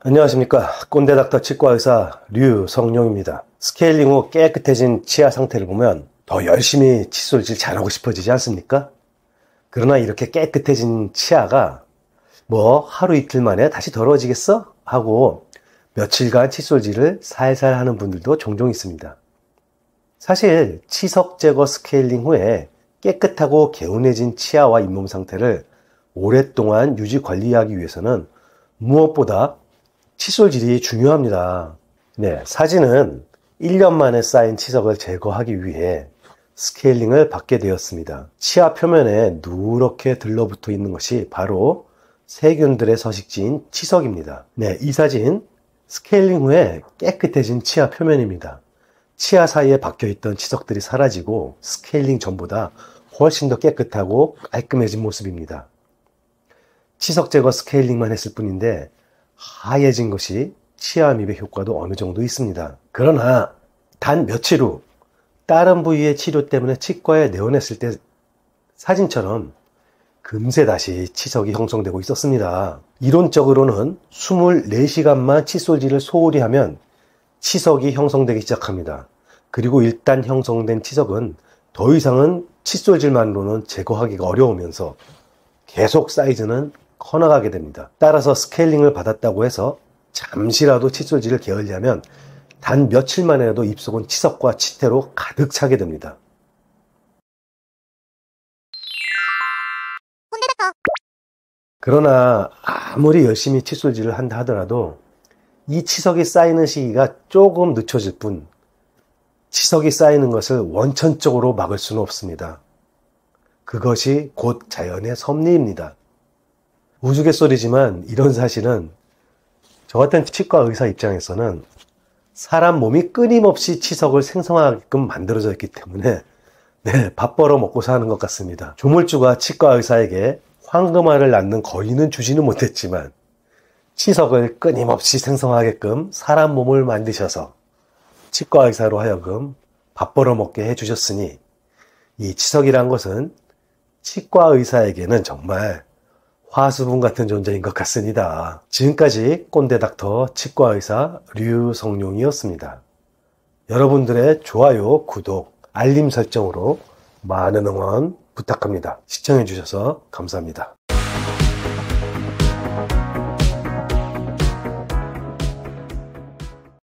안녕하십니까. 꼰대 닥터 치과 의사 류성룡입니다. 스케일링 후 깨끗해진 치아 상태를 보면 더 열심히 칫솔질 잘하고 싶어지지 않습니까? 그러나 이렇게 깨끗해진 치아가 뭐 하루 이틀 만에 다시 더러워지겠어? 하고 며칠간 칫솔질을 살살 하는 분들도 종종 있습니다. 사실 치석 제거 스케일링 후에 깨끗하고 개운해진 치아와 잇몸 상태를 오랫동안 유지 관리하기 위해서는 무엇보다 칫솔질이 중요합니다. 네, 사진은 1년 만에 쌓인 치석을 제거하기 위해 스케일링을 받게 되었습니다. 치아 표면에 누렇게 들러붙어 있는 것이 바로 세균들의 서식지인 치석입니다. 네, 이 사진 스케일링 후에 깨끗해진 치아 표면입니다. 치아 사이에 박혀있던 치석들이 사라지고 스케일링 전보다 훨씬 더 깨끗하고 깔끔해진 모습입니다. 치석 제거 스케일링만 했을 뿐인데 하얘진 것이 치아 미백 효과도 어느 정도 있습니다. 그러나 단 며칠 후 다른 부위의 치료 때문에 치과에 내원했을 때 사진처럼 금세 다시 치석이 형성되고 있었습니다. 이론적으로는 24시간만 칫솔질을 소홀히 하면 치석이 형성되기 시작합니다. 그리고 일단 형성된 치석은 더 이상은 칫솔질만으로는 제거하기가 어려우면서 계속 사이즈는 커 나가게 됩니다. 따라서 스케일링을 받았다고 해서 잠시라도 칫솔질을 게을리하면 단 며칠 만에도 입속은 치석과 치태로 가득 차게 됩니다. 그러나 아무리 열심히 칫솔질을 한다 하더라도 이 치석이 쌓이는 시기가 조금 늦춰질 뿐 치석이 쌓이는 것을 원천적으로 막을 수는 없습니다. 그것이 곧 자연의 섭리입니다. 우스갯소리지만 이런 사실은 저 같은 치과 의사 입장에서는 사람 몸이 끊임없이 치석을 생성하게끔 만들어져 있기 때문에 네, 밥 벌어 먹고 사는 것 같습니다. 조물주가 치과 의사에게 황금알을 낳는 거인은 주지는 못했지만 치석을 끊임없이 생성하게끔 사람 몸을 만드셔서 치과 의사로 하여금 밥 벌어 먹게 해주셨으니 이 치석이란 것은 치과 의사에게는 정말 화수분 같은 존재인 것 같습니다. 지금까지 꼰대 닥터 치과의사 류성룡이었습니다. 여러분들의 좋아요, 구독, 알림 설정으로 많은 응원 부탁합니다. 시청해주셔서 감사합니다.